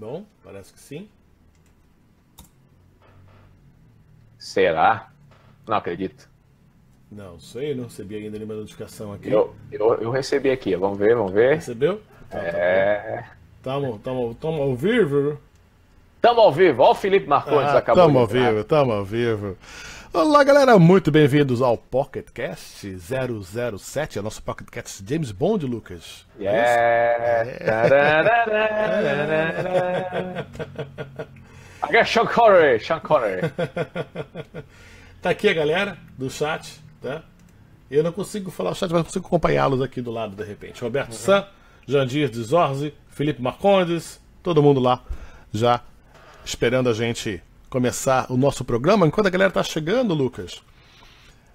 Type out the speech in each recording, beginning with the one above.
Bom, parece que sim. Será? Não acredito. Não sei, não recebi ainda nenhuma notificação aqui. Eu, eu, eu recebi aqui, vamos ver, vamos ver. Recebeu? Tá, tá é. Tamo, tamo, tamo ao vivo? Tamo ao vivo, ó o Felipe Marcones, ah, acabou Tamo ao vivo, tamo ao vivo. Olá, galera, muito bem-vindos ao PocketCast 007, a é nosso PocketCast James Bond, Lucas. É yeah. É. I got é Sean Connery, Sean Connery. tá aqui a galera do chat, tá? Eu não consigo falar o chat, mas consigo acompanhá-los aqui do lado de repente. Roberto uhum. San, Jandir de Zorzi, Felipe Marcondes, todo mundo lá já esperando a gente começar o nosso programa. Enquanto a galera tá chegando, Lucas,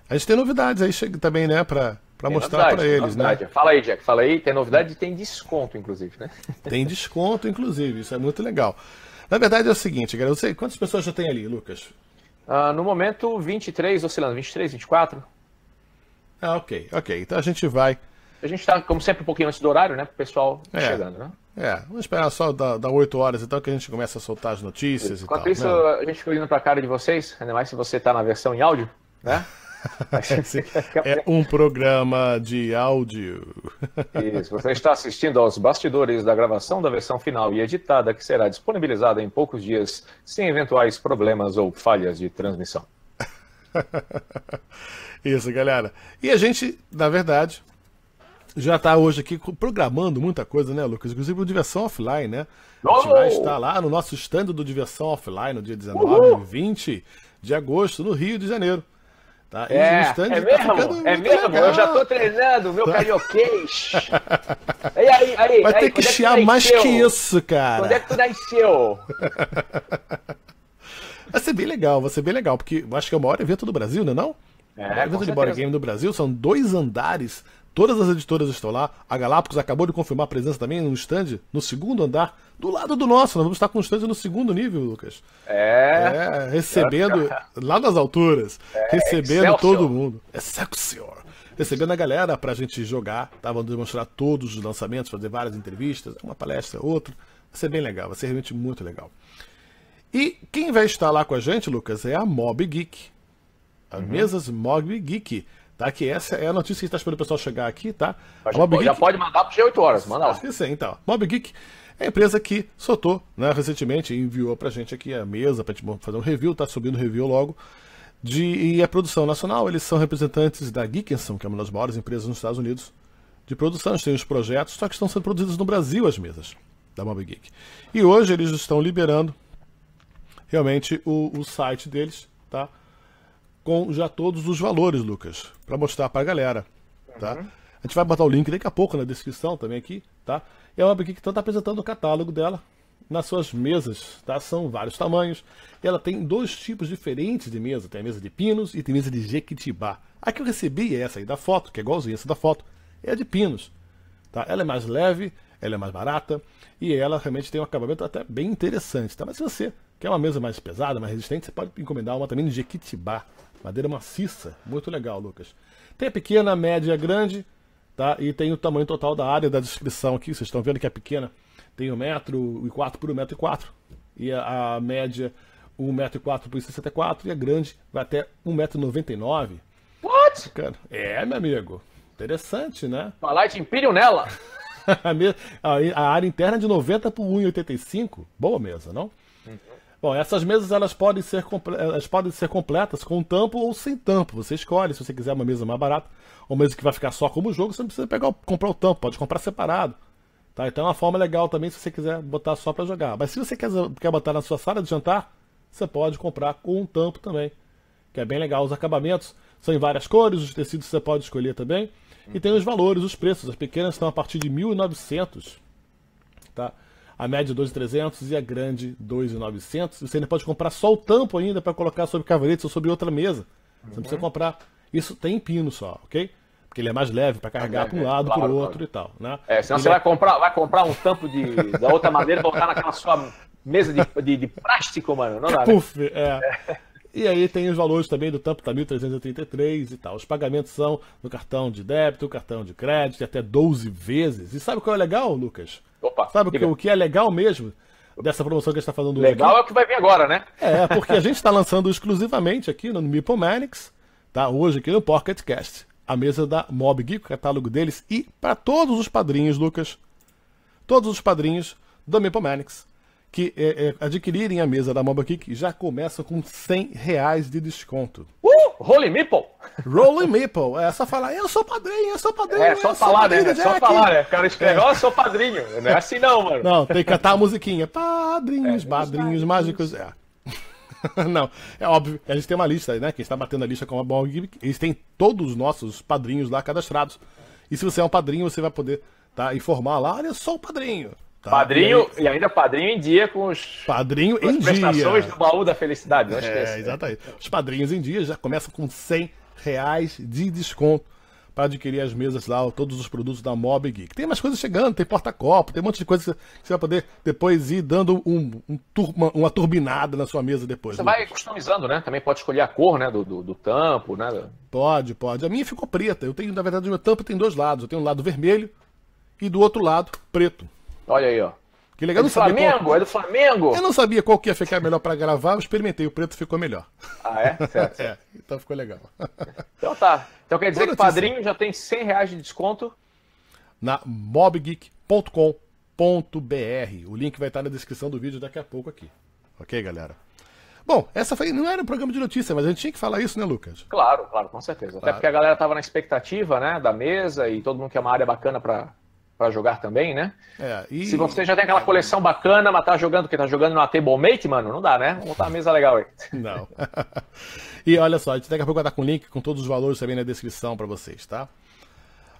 a gente tem novidades aí também, né, para para mostrar para eles, né? Fala aí, Jack, fala aí. Tem novidade e tem desconto, inclusive, né? tem desconto, inclusive. Isso é muito legal. Na verdade é o seguinte, galera, eu sei quantas pessoas já tem ali, Lucas? Uh, no momento, 23, oscilando, 23, 24. Ah, ok, ok. Então a gente vai a gente está, como sempre, um pouquinho antes do horário, né? Para o pessoal é. chegando, né? É, vamos esperar só dar da 8 horas então que a gente começa a soltar as notícias Enquanto e tal. Enquanto isso, né? a gente fica olhando para a cara de vocês, ainda mais se você está na versão em áudio, né? é um programa de áudio. Isso, você está assistindo aos bastidores da gravação da versão final e editada que será disponibilizada em poucos dias, sem eventuais problemas ou falhas de transmissão. Isso, galera. E a gente, na verdade, já está hoje aqui programando muita coisa, né, Lucas? Inclusive o Diversão Offline, né? A gente vai estar lá no nosso stand do Diversão Offline no dia 19 e 20 de agosto, no Rio de Janeiro. Tá? É, é tá mesmo, tá é mesmo. Legal. Eu já estou treinando meu tá? carioquês. aí, aí, aí, vai aí, ter é que chiar mais que isso, cara. Quando é que tu nasceu? vai ser bem legal, vai ser bem legal, porque acho que é o maior evento do Brasil, não é não? É, o evento de board game do Brasil são dois andares Todas as editoras estão lá. A Galápagos acabou de confirmar a presença também no stand, no segundo andar, do lado do nosso. Nós vamos estar com o stand no segundo nível, Lucas. É. é recebendo, lá nas alturas, é, recebendo todo mundo. É senhor recebendo a galera para a gente jogar, tá? Vamos demonstrar todos os lançamentos, fazer várias entrevistas, uma palestra, outra. Vai ser bem legal, vai ser realmente muito legal. E quem vai estar lá com a gente, Lucas, é a Mob Geek. A uhum. Mesas Mob Geek. Tá? Que essa é a notícia que está esperando o pessoal chegar aqui, tá? Mas já, Geek... pode mandar para G8 horas, manda lá. Sim, então. Mob Geek é a empresa que soltou, né, recentemente, enviou pra gente aqui a mesa pra gente fazer um review, tá subindo review logo. De, e a é produção nacional, eles são representantes da Geekenson, que é uma das maiores empresas nos Estados Unidos de produção. Eles têm os projetos, só que estão sendo produzidos no Brasil as mesas da Mob Geek. E hoje eles estão liberando realmente o, o site deles, tá? com já todos os valores, Lucas, para mostrar para a galera, tá? Uhum. A gente vai botar o link daqui a pouco na descrição também aqui, tá? E a que então está apresentando o catálogo dela nas suas mesas, tá? São vários tamanhos. Ela tem dois tipos diferentes de mesa. Tem a mesa de pinos e tem a mesa de jequitibá. A que eu recebi é essa aí da foto, que é igualzinha essa da foto. É a de pinos, tá? Ela é mais leve, ela é mais barata e ela realmente tem um acabamento até bem interessante, tá? Mas se você quer uma mesa mais pesada, mais resistente, você pode encomendar uma também de jequitibá, Madeira maciça, muito legal, Lucas. Tem a pequena, a média, a grande, tá? E tem o tamanho total da área da descrição aqui. Vocês estão vendo que a pequena tem um metro e quatro por um metro e quatro E a, a média um metro e quatro por 64. E a grande vai até um metro e nove What? Cara, é, meu amigo. Interessante, né? Falar de Imperium nela. a área interna é de 90 por 1,85. Boa mesa, não? Uhum. Bom, essas mesas elas podem ser, elas podem ser completas com tampo ou sem tampo. Você escolhe, se você quiser uma mesa mais barata, ou mesa que vai ficar só como jogo, você não precisa pegar, comprar o tampo, pode comprar separado. Tá? Então é uma forma legal também se você quiser botar só para jogar. Mas se você quer, quer botar na sua sala de jantar, você pode comprar com um tampo também. Que é bem legal. Os acabamentos são em várias cores, os tecidos você pode escolher também. E tem os valores, os preços. As pequenas estão a partir de 1.900. Tá? a média 2,300 e a grande 2,900. Você ainda pode comprar só o tampo ainda para colocar sobre cavaletes ou sobre outra mesa. Você não precisa uhum. comprar. Isso tem pino só, ok? Porque ele é mais leve para carregar é, para um né? lado, claro, para o outro claro. e tal. Né? É, senão ele você é vai, comprar, vai comprar um tampo de, da outra madeira e botar naquela sua mesa de, de, de plástico, mano. Não dá, né? Puf, é. é. E aí tem os valores também do tampo, tá 1.333 e tal. Os pagamentos são no cartão de débito, cartão de crédito, até 12 vezes. E sabe qual é legal, Lucas? Opa, Sabe o que é legal mesmo? dessa promoção que a gente está fazendo hoje. Legal é o que vai vir agora, né? É, é porque a gente está lançando exclusivamente aqui no Mipomanics, tá? Hoje aqui no Pocket Cast, a mesa da Mob Geek, o catálogo deles, e para todos os padrinhos, Lucas, todos os padrinhos do Mipomanics, que é, é, adquirirem a mesa da Moba Kick já começa com 100 reais de desconto. Uh! Rolling Meeple? Rolling Meeple. É só falar, eu sou padrinho, eu sou padrinho. É, só falar, né? É só falar, né? O cara escreve, é. ó, eu sou padrinho. Não é assim não, mano. Não, tem que cantar a musiquinha. Padrinhos, é. padrinhos mágicos. É. Não, é óbvio. A gente tem uma lista, né? Quem está batendo a lista com a Moba Geek, eles têm todos os nossos padrinhos lá cadastrados. E se você é um padrinho, você vai poder tá, informar lá, olha, eu sou o padrinho. Tá, padrinho, e, e, ainda padrinho em dia com os padrinho com em prestações dia. do baú da felicidade, não é, né? Exatamente. Os padrinhos em dia já começam com 100 reais de desconto para adquirir as mesas lá, todos os produtos da Mob Geek. Tem mais coisas chegando, tem porta-copo, tem um monte de coisa que você vai poder depois ir dando um, um turma, uma turbinada na sua mesa depois. Você né? vai customizando, né? Também pode escolher a cor, né? Do, do, do tampo, né? Pode, pode. A minha ficou preta. Eu tenho, na verdade, o meu tampo tem dois lados. Eu tenho um lado vermelho e do outro lado preto. Olha aí, ó. Que legal, é do Flamengo? Qual... É do Flamengo? Eu não sabia qual que ia ficar melhor para gravar, eu experimentei, o preto ficou melhor. Ah, é? Certo. é, então ficou legal. Então tá. Então quer dizer que o padrinho já tem 100 reais de desconto? Na mobgeek.com.br. O link vai estar na descrição do vídeo daqui a pouco aqui. Ok, galera? Bom, essa foi, não era um programa de notícia, mas a gente tinha que falar isso, né, Lucas? Claro, claro, com certeza. Claro. Até porque a galera tava na expectativa, né, da mesa e todo mundo quer uma área bacana para para jogar também, né? É, e... Se você já tem aquela coleção bacana, mas tá jogando, que tá jogando no table mate, mano, não dá, né? Vamos botar tá uma mesa legal aí. Não. e olha só, a gente daqui a pouco vai dar com o link com todos os valores também na descrição para vocês, tá?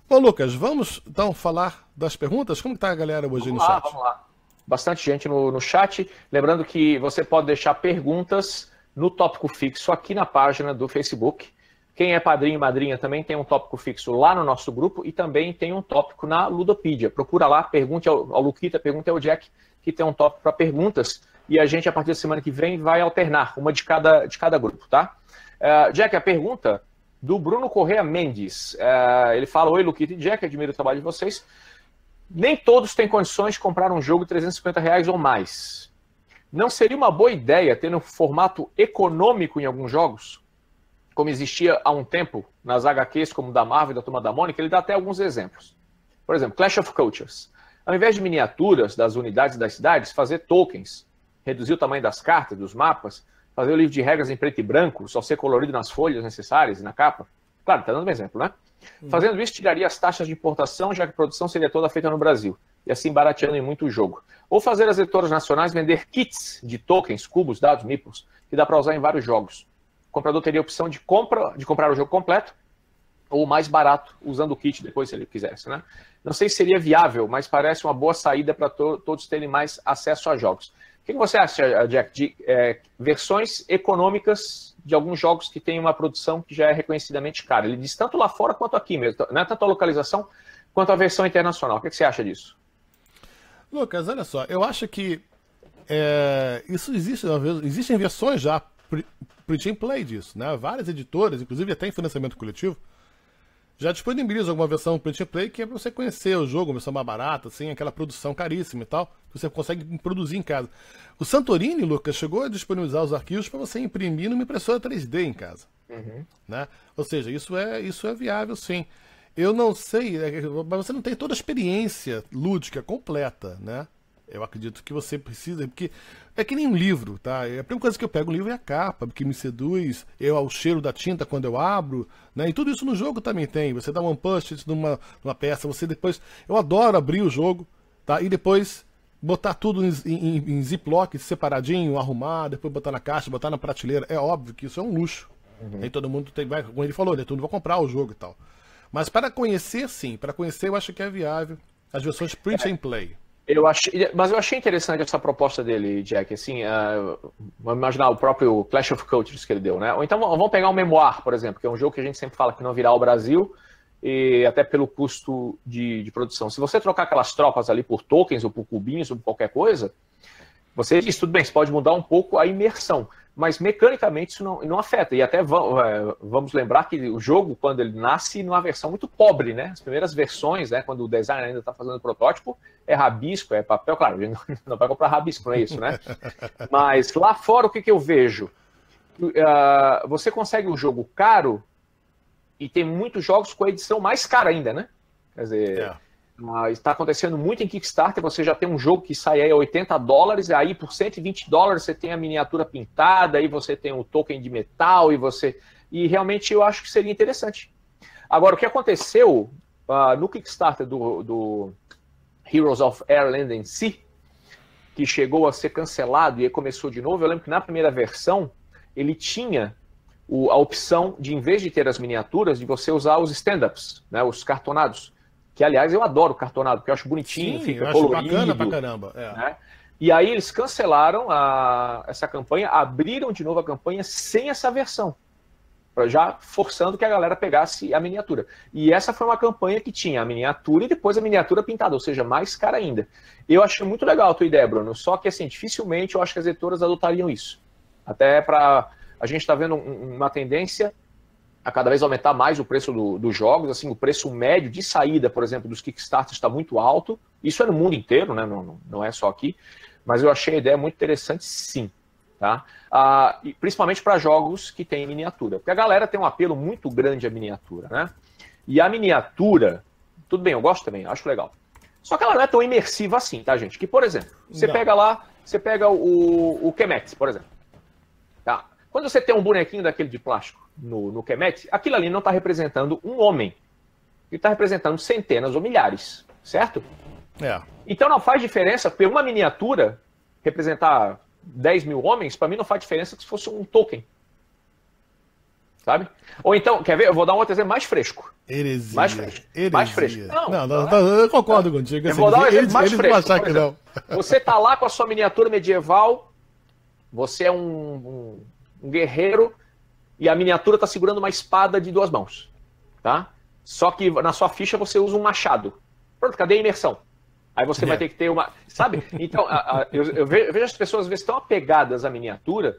Bom, Lucas, vamos então falar das perguntas? Como tá, a galera hoje vamos no lá, chat? Vamos lá. Bastante gente no, no chat. Lembrando que você pode deixar perguntas no tópico fixo aqui na página do Facebook. Quem é padrinho e madrinha também tem um tópico fixo lá no nosso grupo e também tem um tópico na Ludopedia. Procura lá, pergunte ao, ao Luquita, pergunte ao Jack, que tem um tópico para perguntas. E a gente, a partir da semana que vem, vai alternar uma de cada, de cada grupo, tá? Uh, Jack, a pergunta do Bruno Correa Mendes. Uh, ele fala: Oi, Luquita e Jack, admiro o trabalho de vocês. Nem todos têm condições de comprar um jogo de 350 reais ou mais. Não seria uma boa ideia ter um formato econômico em alguns jogos? como existia há um tempo nas HQs como da Marvel e da Turma da Mônica, ele dá até alguns exemplos. Por exemplo, Clash of Cultures. Ao invés de miniaturas das unidades das cidades, fazer tokens, reduzir o tamanho das cartas, dos mapas, fazer o livro de regras em preto e branco, só ser colorido nas folhas necessárias e na capa. Claro, está dando um exemplo, né? Hum. Fazendo isso, tiraria as taxas de importação, já que a produção seria toda feita no Brasil, e assim barateando em muito o jogo. Ou fazer as editoras nacionais vender kits de tokens, cubos, dados, meeples, que dá para usar em vários jogos comprador teria a opção de, compra, de comprar o jogo completo ou mais barato, usando o kit depois, se ele quisesse. Né? Não sei se seria viável, mas parece uma boa saída para to todos terem mais acesso a jogos. O que você acha, Jack, de é, versões econômicas de alguns jogos que têm uma produção que já é reconhecidamente cara? Ele diz tanto lá fora quanto aqui mesmo, né? tanto a localização quanto a versão internacional. O que você acha disso? Lucas, olha só, eu acho que é, isso existe, existem versões já Print and Play disso, né? Várias editoras, inclusive até em financiamento coletivo, já disponibilizam alguma versão Print and Play que é você conhecer o jogo, uma versão mais barata, sem assim, aquela produção caríssima e tal, que você consegue produzir em casa. O Santorini, Lucas, chegou a disponibilizar os arquivos para você imprimir numa impressora 3D em casa. Uhum. Né? Ou seja, isso é, isso é viável sim. Eu não sei, é, mas você não tem toda a experiência lúdica completa, né? Eu acredito que você precisa, porque é que nem um livro, tá? É a primeira coisa que eu pego o livro é a capa, porque me seduz, eu ao cheiro da tinta quando eu abro, né? E tudo isso no jogo também tem. Você dá um punch numa, numa peça, você depois. Eu adoro abrir o jogo, tá? E depois botar tudo em, em, em ziploc, separadinho, arrumar, depois botar na caixa, botar na prateleira. É óbvio que isso é um luxo. Uhum. Aí todo mundo tem, vai, como ele falou, né? Todo mundo vai comprar o jogo e tal. Mas para conhecer, sim, para conhecer eu acho que é viável. As versões print é. and play. Eu achei, mas eu achei interessante essa proposta dele, Jack. Assim, uh, vamos imaginar o próprio Clash of Cultures que ele deu, né? Ou então vamos pegar o Memoir, por exemplo, que é um jogo que a gente sempre fala que não virá ao Brasil, e até pelo custo de, de produção. Se você trocar aquelas tropas ali por tokens ou por cubinhos ou por qualquer coisa, você diz, tudo bem, você pode mudar um pouco a imersão mas mecanicamente isso não, não afeta. E até é, vamos lembrar que o jogo, quando ele nasce, numa versão muito pobre, né? As primeiras versões, né, quando o designer ainda está fazendo protótipo, é rabisco, é papel, claro, ele não vai comprar rabisco, não é isso, né? mas lá fora, o que, que eu vejo? Uh, você consegue um jogo caro e tem muitos jogos com a edição mais cara ainda, né? Quer dizer, yeah. É. Ah, está acontecendo muito em Kickstarter, você já tem um jogo que sai aí a 80 dólares, aí por 120 dólares você tem a miniatura pintada, aí você tem o token de metal e você. E realmente eu acho que seria interessante. Agora, o que aconteceu uh, no Kickstarter do, do Heroes of Airland em si, que chegou a ser cancelado e começou de novo, eu lembro que na primeira versão ele tinha o, a opção de, em vez de ter as miniaturas, de você usar os stand-ups, né, os cartonados que aliás eu adoro cartonado, porque eu acho bonitinho, Sim, fica eu colorido. Acho bacana pra caramba. É. Né? E aí eles cancelaram a, essa campanha, abriram de novo a campanha sem essa versão, já forçando que a galera pegasse a miniatura. E essa foi uma campanha que tinha a miniatura e depois a miniatura pintada, ou seja, mais cara ainda. Eu achei muito legal a tua ideia, Bruno, só que assim, dificilmente eu acho que as editoras adotariam isso. Até para a gente está vendo uma tendência a cada vez aumentar mais o preço do, dos jogos, assim, o preço médio de saída, por exemplo, dos Kickstarters está muito alto, isso é no mundo inteiro, né? não, não é só aqui, mas eu achei a ideia muito interessante sim, tá? Ah, principalmente para jogos que têm miniatura, porque a galera tem um apelo muito grande à miniatura, né? E a miniatura, tudo bem, eu gosto também, acho legal. Só que ela não é tão imersiva assim, tá, gente? Que, por exemplo, você não. pega lá, você pega o, o Kemex, por exemplo. Tá? Quando você tem um bonequinho daquele de plástico, no, no Kemet, aquilo ali não está representando um homem. Ele está representando centenas ou milhares, certo? É. Então não faz diferença, porque uma miniatura representar 10 mil homens, para mim não faz diferença que se fosse um token. Sabe? Ou então, quer ver? Eu vou dar um outro exemplo mais fresco. Heresia. Mais fresco. Heresia. Mais fresco. Não, não, não, não é. eu concordo não. contigo. Eu assim, vou dar um exemplo eles, mais eles fresco. Achar que exemplo, não. Você tá lá com a sua miniatura medieval, você é um, um, um guerreiro e a miniatura está segurando uma espada de duas mãos, tá? Só que na sua ficha você usa um machado. Pronto, cadê a imersão? Aí você é. vai ter que ter uma. Sabe? Então, a, a, eu, eu, vejo as pessoas às vezes tão apegadas à miniatura.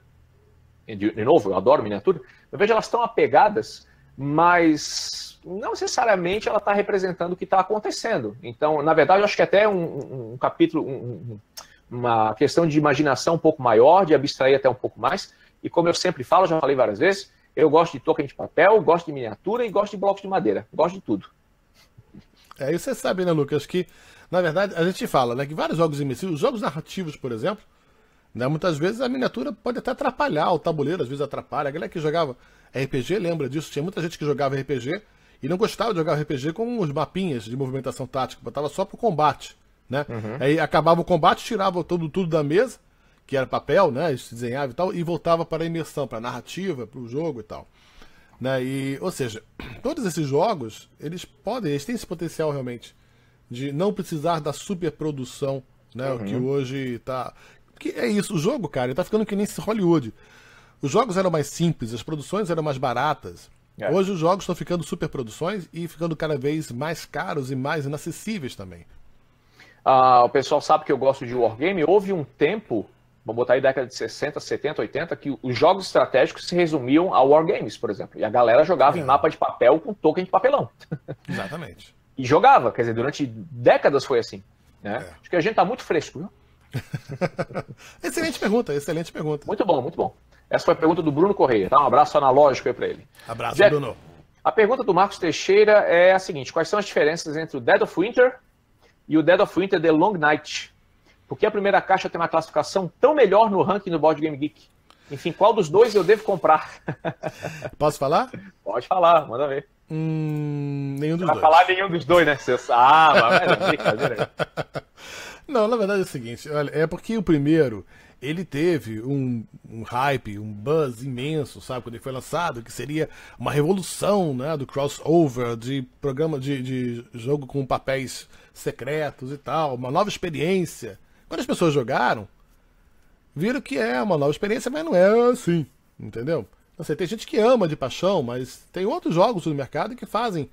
De, de novo, eu adoro miniatura. Eu vejo elas tão apegadas, mas não necessariamente ela está representando o que está acontecendo. Então, na verdade, eu acho que até um, um capítulo, um, uma questão de imaginação um pouco maior, de abstrair até um pouco mais, e como eu sempre falo, já falei várias vezes, eu gosto de token de papel, gosto de miniatura e gosto de blocos de madeira. Gosto de tudo. É, e você sabe, né, Lucas, que, na verdade, a gente fala né, que vários jogos imersivos, jogos narrativos, por exemplo, né, muitas vezes a miniatura pode até atrapalhar o tabuleiro, às vezes atrapalha. A galera que jogava RPG lembra disso. Tinha muita gente que jogava RPG e não gostava de jogar RPG com os mapinhas de movimentação tática, botava só pro combate. Né? Uhum. Aí acabava o combate, tirava todo, tudo da mesa que era papel, né? Se desenhava e tal, e voltava para a imersão, para a narrativa, para o jogo e tal. Né? E, ou seja, todos esses jogos, eles podem, eles têm esse potencial realmente de não precisar da superprodução, né? Uhum. O que uhum. hoje tá. Que é isso, o jogo, cara, ele tá ficando que nem esse Hollywood. Os jogos eram mais simples, as produções eram mais baratas. É. Hoje os jogos estão ficando superproduções e ficando cada vez mais caros e mais inacessíveis também. Ah, o pessoal sabe que eu gosto de wargame. Houve um tempo vamos botar aí década de 60, 70, 80, que os jogos estratégicos se resumiam a wargames, por exemplo. E a galera jogava é. em mapa de papel com token de papelão. Exatamente. e jogava, quer dizer, durante décadas foi assim. Né? É. Acho que a gente está muito fresco, viu? excelente pergunta, excelente pergunta. Muito bom, muito bom. Essa foi a pergunta do Bruno Correia, tá? Um abraço analógico aí para ele. Abraço, Jack, Bruno. A pergunta do Marcos Teixeira é a seguinte: quais são as diferenças entre o Dead of Winter e o Dead of Winter The Long Night? Por que a primeira caixa tem uma classificação tão melhor no ranking do Board Game Geek? Enfim, qual dos dois eu devo comprar? Posso falar? Pode falar, manda ver. Hum, nenhum dos Vai dois. falar nenhum dos dois, né? Ah, mas é brincadeira. Não, na verdade é o seguinte, olha, é porque o primeiro, ele teve um, um, hype, um buzz imenso, sabe, quando ele foi lançado, que seria uma revolução, né, do crossover, de programa de, de jogo com papéis secretos e tal, uma nova experiência. Quando as pessoas jogaram, viram que é uma nova experiência, mas não é assim, entendeu? Não sei, tem gente que ama de paixão, mas tem outros jogos no mercado que fazem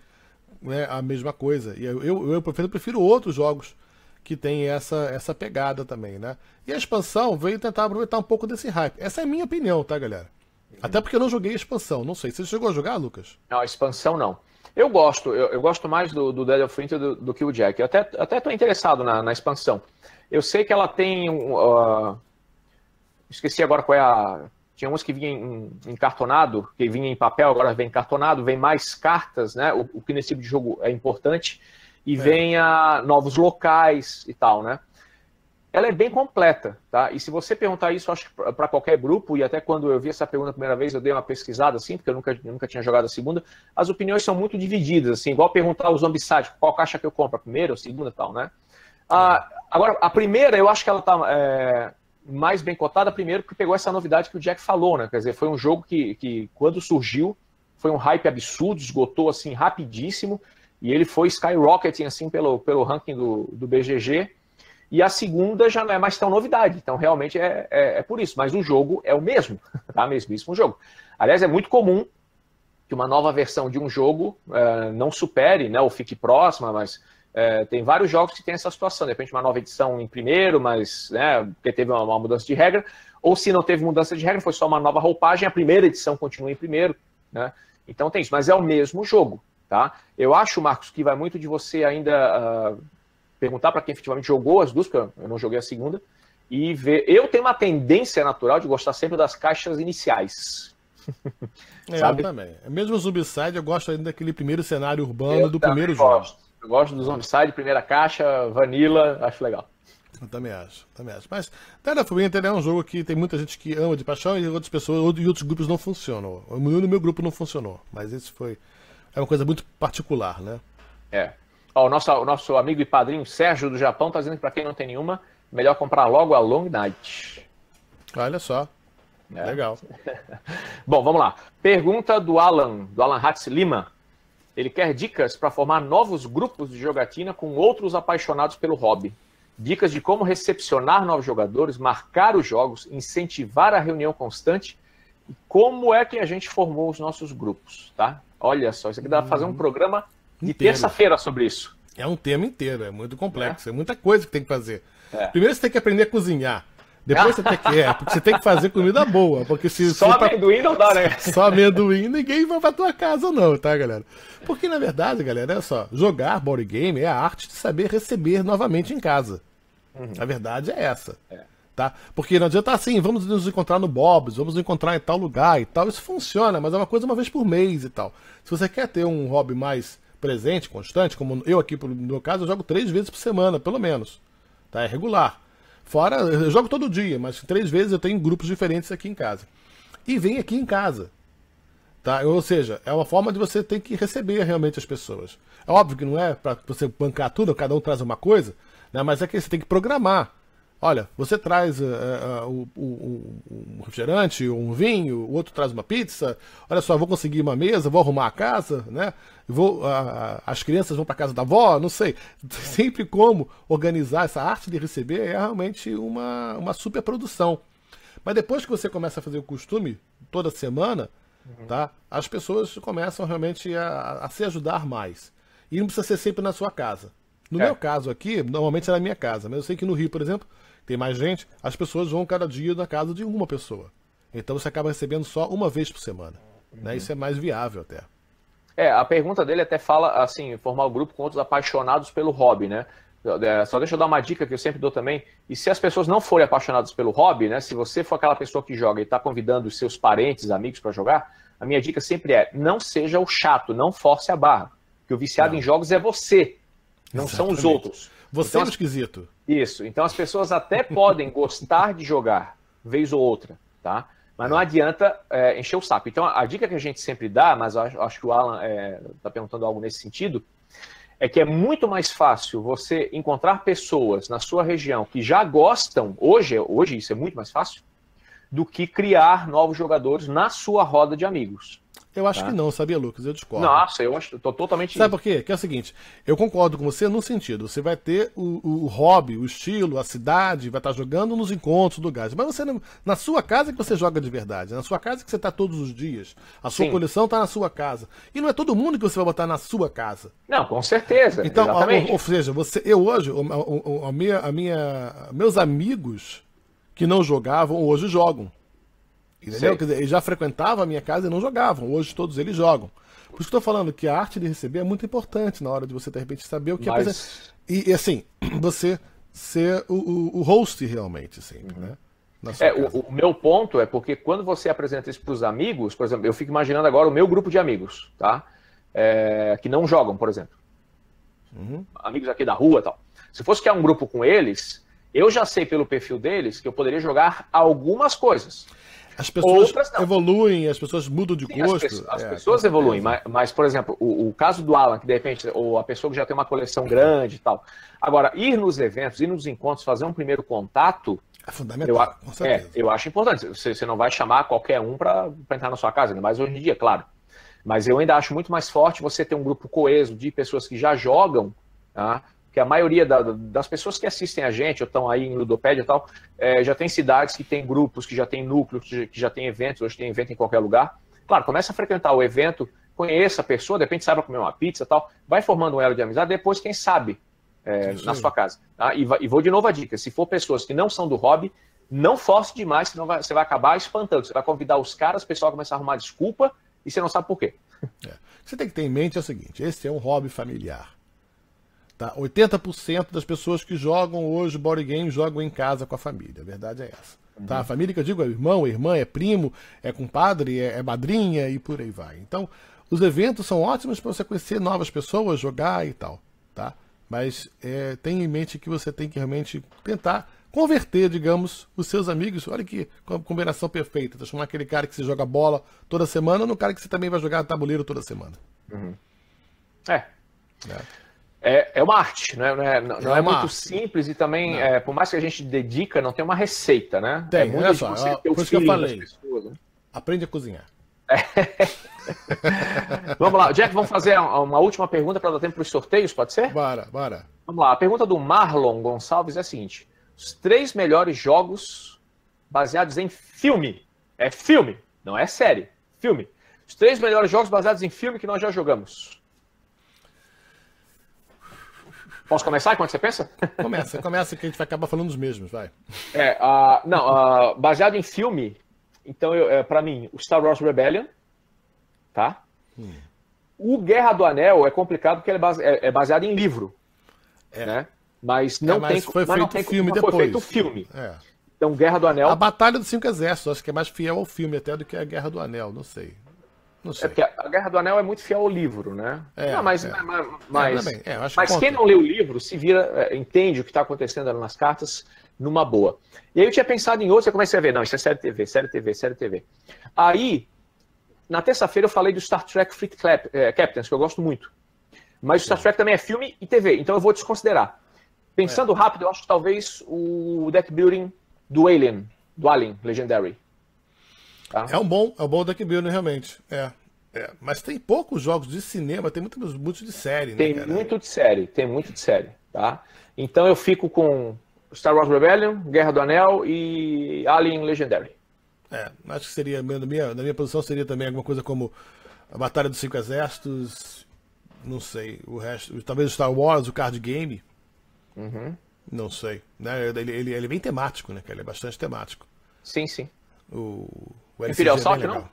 né, a mesma coisa. E eu, eu, eu prefiro, prefiro outros jogos que tem essa, essa pegada também, né? E a expansão veio tentar aproveitar um pouco desse hype. Essa é a minha opinião, tá, galera? Até porque eu não joguei a expansão, não sei. Você chegou a jogar, Lucas? Não, a expansão não. Eu gosto, eu, eu gosto mais do, do Dead of Winter do, do que o Jack. Eu até, até tô interessado na, na expansão. Eu sei que ela tem. Uh, esqueci agora qual é a. Tinha uns que em cartonado, que vinha em papel, agora vem cartonado, vem mais cartas, né? O, o que nesse tipo de jogo é importante. E é. vem a novos locais e tal, né? Ela é bem completa, tá? E se você perguntar isso, acho que para qualquer grupo, e até quando eu vi essa pergunta a primeira vez, eu dei uma pesquisada, assim, porque eu nunca, nunca tinha jogado a segunda, as opiniões são muito divididas, assim, igual perguntar os zombicide, qual caixa que eu compro, a primeira ou segunda tal, né? A, agora, a primeira, eu acho que ela está é, mais bem cotada, primeiro, porque pegou essa novidade que o Jack falou, né? Quer dizer, foi um jogo que, que quando surgiu, foi um hype absurdo, esgotou assim rapidíssimo, e ele foi skyrocketing assim pelo, pelo ranking do, do BGG. E a segunda já não é mais tão novidade, então realmente é, é, é por isso. Mas o jogo é o mesmo, tá? Mesmíssimo jogo. Aliás, é muito comum que uma nova versão de um jogo é, não supere, né, ou fique próxima, mas é, tem vários jogos que tem essa situação, de repente uma nova edição em primeiro, mas né, porque teve uma, uma, mudança de regra, ou se não teve mudança de regra, foi só uma nova roupagem, a primeira edição continua em primeiro, né? Então tem isso, mas é o mesmo jogo, tá? Eu acho, Marcos, que vai muito de você ainda uh, perguntar para quem efetivamente jogou as duas, porque eu não joguei a segunda, e ver. Eu tenho uma tendência natural de gostar sempre das caixas iniciais, é, eu também. Mesmo o eu gosto ainda daquele primeiro cenário urbano eu do primeiro gosto. jogo. Eu gosto dos homicide, primeira caixa, vanilla, acho legal. Eu também acho, também acho. Mas Terraforming Inter é um jogo que tem muita gente que ama de paixão e outras pessoas e outros grupos não funcionam. O meu, no meu grupo não funcionou, mas esse foi é uma coisa muito particular, né? É. Ó, o nosso, o nosso amigo e padrinho Sérgio do Japão tá dizendo que para quem não tem nenhuma, melhor comprar logo a Long Night. Olha só. É. Legal. Bom, vamos lá. Pergunta do Alan, do Alan Hatz Lima. Ele quer dicas para formar novos grupos de jogatina com outros apaixonados pelo hobby. Dicas de como recepcionar novos jogadores, marcar os jogos, incentivar a reunião constante e como é que a gente formou os nossos grupos, tá? Olha só, isso aqui dá para fazer um uhum. programa de terça-feira sobre isso. É um tema inteiro, é muito complexo, é, é muita coisa que tem que fazer. É. Primeiro você tem que aprender a cozinhar. Depois você tem que. É, porque você tem que fazer comida boa. Porque se. Só pra... Tá amendoim não dá, né? Só amendoim, ninguém vai pra tua casa, não, tá, galera? Porque, na verdade, galera, olha só, jogar board game é a arte de saber receber novamente em casa. Uhum. A verdade é essa. É. Tá? Porque não adianta assim, vamos nos encontrar no Bob's, vamos nos encontrar em tal lugar e tal. Isso funciona, mas é uma coisa uma vez por mês e tal. Se você quer ter um hobby mais presente, constante, como eu aqui, no meu caso, eu jogo três vezes por semana, pelo menos. Tá? É regular. Fora, eu jogo todo dia, mas três vezes eu tenho grupos diferentes aqui em casa. E vem aqui em casa. Tá? Ou seja, é uma forma de você ter que receber realmente as pessoas. É óbvio que não é para você bancar tudo, cada um traz uma coisa, né? mas é que você tem que programar. Olha, você traz uh, uh, um, um, refrigerante, um vinho, o outro traz uma pizza. Olha só, vou conseguir uma mesa, vou arrumar a casa, né? Vou, uh, as crianças vão para casa da avó, não sei. Sempre como organizar essa arte de receber é realmente uma, uma produção. Mas depois que você começa a fazer o costume, toda semana, uhum. tá? as pessoas começam realmente a, a, se ajudar mais. E não precisa ser sempre na sua casa. No é. meu caso aqui, normalmente é na minha casa, mas eu sei que no Rio, por exemplo, tem mais gente, as pessoas vão cada dia na casa de uma pessoa. Então você acaba recebendo só uma vez por semana. Né? Uhum. Isso é mais viável até. É, a pergunta dele até fala assim, formar o um grupo com outros apaixonados pelo hobby, né? É, só deixa eu dar uma dica que eu sempre dou também. E se as pessoas não forem apaixonadas pelo hobby, né? Se você for aquela pessoa que joga e está convidando os seus parentes, amigos para jogar, a minha dica sempre é: não seja o chato, não force a barra. Que o viciado não. em jogos é você, não Exatamente. são os outros. Você então, é um esquisito. Isso. Então as pessoas até podem gostar de jogar, vez ou outra, tá? Mas não adianta é, encher o saco. Então a dica que a gente sempre dá, mas acho, acho que o Alan está é, tá perguntando algo nesse sentido, é que é muito mais fácil você encontrar pessoas na sua região que já gostam, hoje, hoje isso é muito mais fácil, do que criar novos jogadores na sua roda de amigos. Eu acho tá? que não, sabia, Lucas? Eu discordo. Nossa, eu acho, tô totalmente. Sabe por quê? Que é o seguinte, eu concordo com você no sentido, você vai ter o, o hobby, o estilo, a cidade, vai estar jogando nos encontros do gás. Mas você na sua casa que você joga de verdade, na sua casa que você está todos os dias. A sua Sim. coleção está na sua casa. E não é todo mundo que você vai botar na sua casa. Não, com certeza. Então, ou, ou, seja, você, eu hoje, a minha, a minha, meus amigos que não jogavam hoje jogam. Entendeu? Quer dizer, eles já frequentavam a minha casa e não jogavam. Hoje todos eles jogam. Por isso que eu tô falando que a arte de receber é muito importante na hora de você, de repente, saber o que é Mas... é. E, e assim, você ser o, o, o host realmente, sempre, né? É, o, o, meu ponto é porque quando você apresenta isso para os amigos, por exemplo, eu fico imaginando agora o meu grupo de amigos, tá? É, que não jogam, por exemplo. Uhum. Amigos aqui da rua tal. Se fosse criar um grupo com eles, eu já sei pelo perfil deles que eu poderia jogar algumas coisas. As pessoas Outras, evoluem, as pessoas mudam de Sim, gosto. As, as é, pessoas evoluem, mas, mas, por exemplo, o, o, caso do Alan, que de repente, ou a pessoa que já tem uma coleção grande e tal. Agora, ir nos eventos, ir nos encontros, fazer um primeiro contato. É fundamental. Eu, é, eu acho importante. Você, você, não vai chamar qualquer um para entrar na sua casa, ainda mais hoje em dia, claro. Mas eu ainda acho muito mais forte você ter um grupo coeso de pessoas que já jogam. Tá? que a maioria da, das pessoas que assistem a gente, ou estão aí em ludopédia e tal, é, já tem cidades que tem grupos, que já tem núcleos, que já tem eventos, hoje tem evento em qualquer lugar. Claro, começa a frequentar o evento, conheça a pessoa, de repente saiba comer uma pizza e tal, vai formando um elo de amizade, depois quem sabe é, na sua casa. Tá? E, e, vou de novo a dica, se for pessoas que não são do hobby, não force demais, senão vai, você vai acabar espantando, você vai convidar os caras, o pessoal começa a arrumar desculpa e você não sabe por quê. É. O que você tem que ter em mente é o seguinte, esse é um hobby familiar Tá? 80% das pessoas que jogam hoje board game jogam em casa com a família. A verdade é essa. Tá? Uhum. A família que eu digo é irmão, é irmã, é primo, é compadre, é, é madrinha e por aí vai. Então, os eventos são ótimos para você conhecer novas pessoas, jogar e tal. Tá? Mas é, tenha em mente que você tem que realmente tentar converter, digamos, os seus amigos. Olha que combinação perfeita. Transformar tá aquele cara que você joga bola toda semana no cara que você também vai jogar tabuleiro toda semana. Uhum. É. é é, é uma arte, né? não é, não, é, é muito arte. simples e também, é, por mais que a gente dedica, não tem uma receita, né? Tem, é muito olha só, por é isso que eu falei. Pessoas, né? Aprende a cozinhar. É. vamos lá, Jack, vamos fazer uma última pergunta para dar tempo para os sorteios, pode ser? Bora, bora. Vamos lá, a pergunta do Marlon Gonçalves é a seguinte: os três melhores jogos baseados em filme. É filme, não é série, filme. Os três melhores jogos baseados em filme que nós já jogamos. Posso começar é que você pensa? Começa, começa que a gente vai acabar falando os mesmos, vai. É, uh, não, uh, baseado em filme, então, eu, é, para mim, o Star Wars Rebellion, tá? Hum. O Guerra do Anel é complicado porque ele é, base, é, é baseado em livro, é. né? Mas não é, mas tem... Foi mas feito não tem, filme depois. Foi feito filme. É. Então, Guerra do Anel... A Batalha dos Cinco Exércitos, acho que é mais fiel ao filme até do que a Guerra do Anel, não sei. É porque a Guerra do Anel é muito fiel ao livro, né? É, não, mas é. mas, é, mas, é, mas é, quem não lê o livro se vira, é, entende o que está acontecendo nas cartas numa boa. E aí eu tinha pensado em outro, você comecei a ver, não, isso é série TV, série TV, série TV. Aí, na terça-feira eu falei do Star Trek Fleet Clap, Captains, que eu gosto muito. Mas o Star Trek também é filme e TV, então eu vou desconsiderar. Pensando rápido, eu acho que talvez o deck building do Alien, do Alien Legendary, Tá? É um bom, é um bom Duck Bill, realmente. É. É, mas tem poucos jogos de cinema, tem muito, muito de série, né, Tem muito de série, tem muito de série, tá? Então eu fico com Star Wars Rebellion, Guerra do Anel e Alien Legendary. É, acho que seria, na minha, na minha posição, seria também alguma coisa como a Batalha dos Cinco Exércitos, não sei, o resto, talvez o Star Wars, o card game, uhum. não sei. Né? Ele, ele, ele é bem temático, né, Ele é bastante temático. Sim, sim. O o Imperial Assault, é não?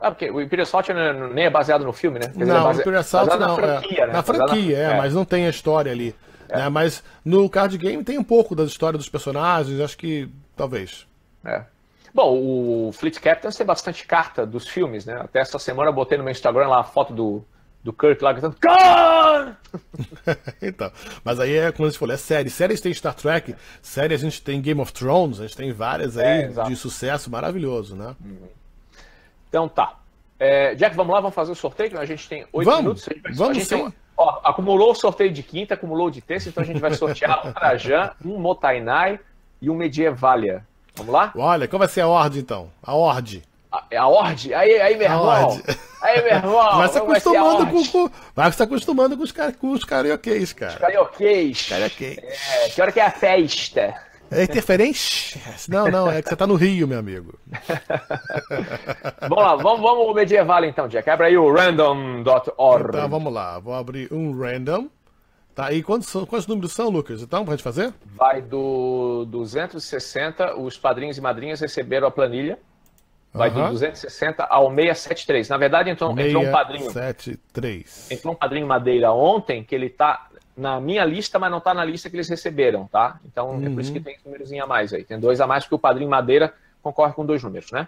Ah, porque o Imperial Assault é, nem é baseado no filme, né? não, é base... o Imperial Assault não, é, né? na franquia, é, né? Na franquia, é, é, mas não tem a história ali. É. Né? Mas no card game tem um pouco das histórias dos personagens, acho que talvez. É. Bom, o Fleet Captain tem bastante carta dos filmes, né? Até essa semana eu botei no meu Instagram lá a foto do do Kirk lá gritando Khan! então, mas aí é como a gente falou, é série. Séries tem Star Trek, série a gente tem Game of Thrones, a gente tem várias é, aí é, de sucesso maravilhoso, né? Então tá. É, Jack, vamos lá, vamos fazer o sorteio, a gente tem oito minutos. vamos, a gente ó, acumulou o sorteio de quinta, acumulou de terça, então a gente vai sortear um Arajan, um Motainai e um Medievalia. Vamos lá? Olha, qual vai ser a ordem então? A ordem. A, a Horde? Aí, aí, meu irmão. Aí, meu irmão. Vai se acostumando com, com, Vai se acostumando com os, car com os carioquês, cara. Os carioquês. Carioquês. É, que hora que é a festa? É interferência? Não, não, é que você tá no Rio, meu amigo. vamos lá, vamos, vamos medieval então, Jack. Abre aí o random.org. Então, vamos lá, vou abrir um random. Tá, e quantos, são, quantos números são, Lucas? Então, pra gente fazer? Vai do 260, os padrinhos e madrinhas receberam a planilha. Vai uhum. do 260 ao 673. Na verdade, entrou, 6, entrou um padrinho. 673. Entrou um padrinho Madeira ontem, que ele está na minha lista, mas não está na lista que eles receberam, tá? Então uhum. é por isso que uhum. tem um númerozinho a mais aí. Tem dois a mais, porque o padrinho Madeira concorre com dois números, né?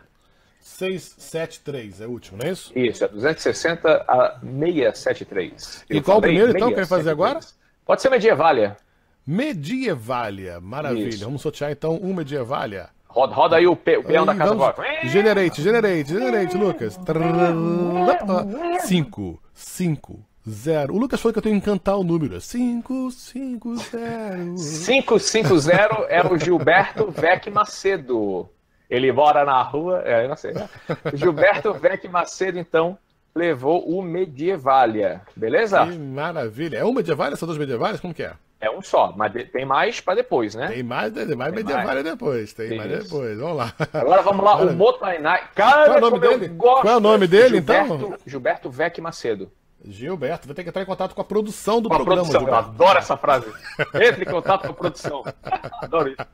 673 é o último, não é isso? Isso, é 260 a 673. E qual o primeiro, então, que vai fazer agora? Pode ser Medievalia. Medievalia, maravilha. Isso. Vamos sortear, então, um Medievalia. Roda, roda aí o, pe o peão aí, da casa vamos... agora. Generate, generate, generate, Lucas. 5, 5, 0. O Lucas falou que eu tenho que encantar o número. 5, 5, 0. 5, 5, 0 é o Gilberto Vec Macedo. Ele mora na rua. É, eu não sei. Né? Gilberto Vec Macedo, então, levou o Medievalia. Beleza? Que maravilha. É um Medievalia? São dois Medievalias? Como que é? É um só, mas tem mais para depois, né? Tem mais, tem mais tem depois. Tem, tem mais isso. depois. Vamos lá. Agora vamos lá, o Motainai. Cara, Qual é o nome dele? Qual é o nome dele, Gilberto, então? Gilberto Vec Macedo. Gilberto, vai ter que entrar em contato com a produção do com programa. Produção. Eu adoro essa frase. Entre em contato com a produção. Adoro isso.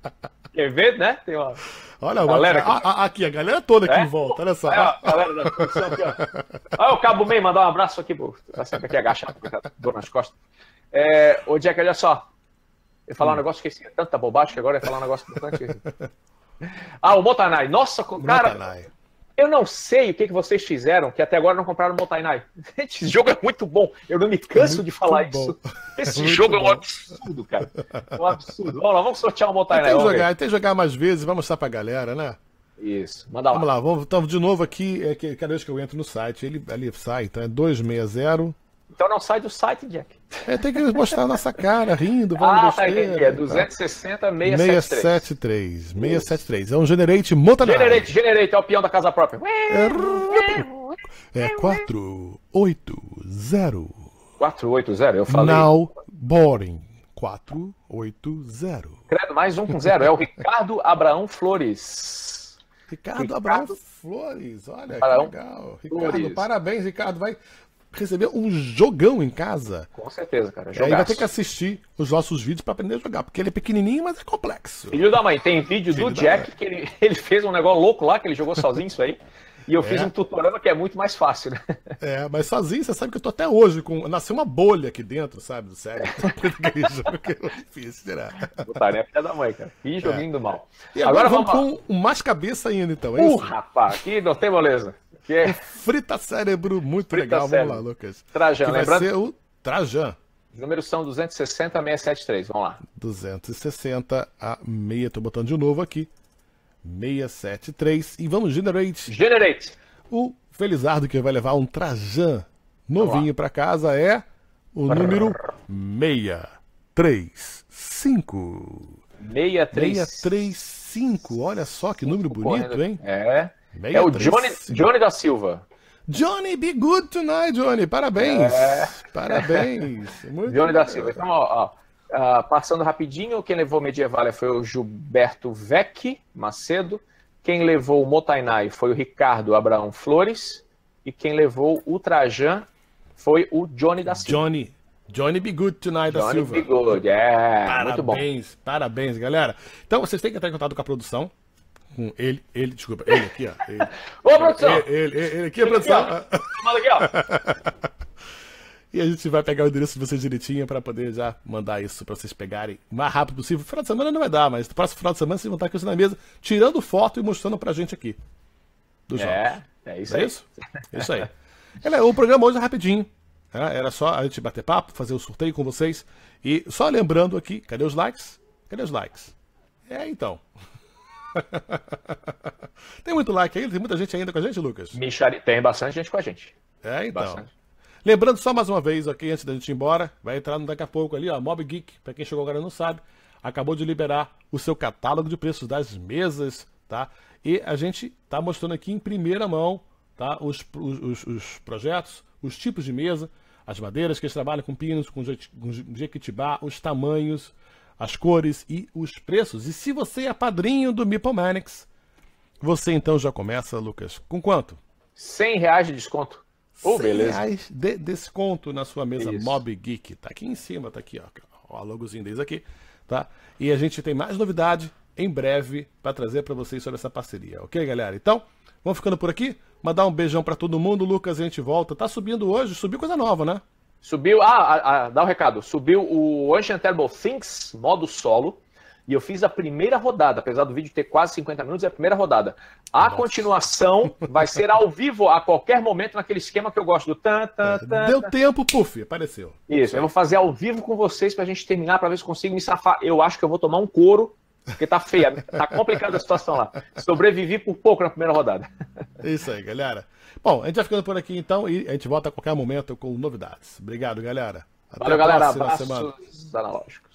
Quer ver, né? Tem uma. Olha, galera, uma... a, a, aqui, a galera toda aqui é? em volta, olha só. Olha, é, a galera da produção aqui, ó. Olha o Cabo Meio, mandar um abraço aqui, pô. Tá sempre aqui agachado, dor nas costas. É, ô, Jack, olha só. Eu ia falar hum. um negócio que é tanta bobagem que agora ia falar um negócio importante. ah, o Motainai. Nossa, cara. Motanai. Eu não sei o que, que vocês fizeram, que até agora não compraram o Motainai. Gente, esse jogo é muito bom. Eu não me canso de falar bom. isso. Esse jogo bom. é um absurdo, cara. É um absurdo. Vamos lá, vamos sortear o Motainai. Tem que jogar, tem jogar mais vezes, vamos mostrar pra galera, né? Isso, manda lá. Vamos lá, vamos, então, de novo aqui, é, que cada vez que eu entro no site, ele ali sai, então é 260. Então não sai do site, Jack. É, tem que mostrar a nossa cara rindo, vamos Ah, tá, entendi. É 260 673. 673. 673. É um generate montanário. Generate, generate, é o peão da casa própria. É, 480. 480, é eu falei. Now boring. 480. Credo, mais um com zero. É o Ricardo Abraão Flores. Ricardo, Ricardo Abraão Flores, olha Abraão que legal. Ricardo, Flores. parabéns, Ricardo. Vai, receber um jogão em casa. Com certeza, cara. Jogaço. E aí vai ter que assistir os nossos vídeos para aprender a jogar, porque ele é pequenininho, mas é complexo. Filho da mãe, tem vídeo Filho do Jack mãe. que ele, ele fez um negócio louco lá, que ele jogou sozinho isso aí. E eu é. fiz um tutorial que é muito mais fácil, né? É, mas sozinho, você sabe que eu tô até hoje com. Nasceu uma bolha aqui dentro, sabe? do Sério. Então, que eu é fiz, será? Tarefa é da mãe, cara. Que é. joguinho do mal. E agora, agora vamos, vamos com o mais cabeça ainda, então, é uh, isso? rapaz, que não tem moleza. Que é... Frita Cérebro, muito Frita legal. Cérebro. Vamos lá, Lucas. Trajan, vai ser o Trajan. Os números são 260 a 673, vamos lá. 260 a 6, estou botando de novo aqui. 673. E vamos generate. Generate. O Felizardo que vai levar um Trajan novinho para casa é o número 635. 635. 635. Olha só que número bonito, hein? É é o Johnny, Johnny da Silva. Johnny, be good tonight, Johnny. Parabéns. É... Parabéns. Muito Johnny da Silva. Então, ó, ó, ah, passando rapidinho, quem levou Medieval foi o Gilberto Vec Macedo. Quem levou o Motainai foi o Ricardo Abraão Flores. E quem levou o Trajan foi o Johnny da Silva. Johnny. Johnny Be Good Tonight Johnny da Silva. Johnny Be Good, é. Parabéns, muito bom. parabéns, galera. Então, vocês têm que entrar em contato com a produção com ele, ele, desculpa, ele aqui, ó. Ele, Ô, produção! Ele, ele, ele, aqui, ele produção! Aqui, ó. E a gente vai pegar o endereço de vocês direitinho para poder já mandar isso para vocês pegarem o mais rápido possível. Final de semana não vai dar, mas no próximo final de semana vocês vão estar aqui na mesa, tirando foto e mostrando pra gente aqui. Do jogo. É, é isso é aí. Isso? É isso aí. É, o programa hoje é rapidinho. Tá? Era só a gente bater papo, fazer o um sorteio com vocês. E só lembrando aqui, cadê os likes? Cadê os likes? É então. tem muito like aí? Tem muita gente ainda com a gente, Lucas? Michari... Tem bastante gente com a gente. É, então. Bastante. Lembrando só mais uma vez aqui, antes da gente ir embora, vai entrar daqui a pouco ali, ó, Mob Geek, para quem chegou agora não sabe, acabou de liberar o seu catálogo de preços das mesas, tá? E a gente tá mostrando aqui em primeira mão, tá? Os, os, os projetos, os tipos de mesa, as madeiras que eles trabalham com pinos, com jequitibá, os tamanhos, as cores e os preços. E se você é padrinho do Mipomanix, você então já começa, Lucas, com quanto? 100 reais de desconto. Oh, 100 beleza. reais de desconto na sua mesa Isso. Mob Geek. Tá aqui em cima, tá aqui, ó. Ó, logozinho deles aqui, tá? E a gente tem mais novidade em breve para trazer para vocês sobre essa parceria, ok, galera? Então, vamos ficando por aqui. Mandar um beijão para todo mundo. Lucas, a gente volta. Tá subindo hoje, subiu coisa nova, né? Subiu. Ah, ah, ah, dá o um recado. Subiu o Ancient Terrible Things, modo solo. E eu fiz a primeira rodada, apesar do vídeo ter quase 50 minutos, é a primeira rodada. A Nossa. continuação vai ser ao vivo a qualquer momento, naquele esquema que eu gosto do tan, tan, é, tan, Deu tempo, puf, apareceu. Isso, eu vou fazer ao vivo com vocês pra gente terminar, pra ver se consigo me safar. Eu acho que eu vou tomar um couro, porque tá feia, tá complicada a situação lá. Sobrevivi por pouco na primeira rodada. É isso aí, galera. Bom, a gente vai ficando por aqui então e a gente volta a qualquer momento com novidades. Obrigado, galera. Até Valeu, a galera. Abraços analógicos.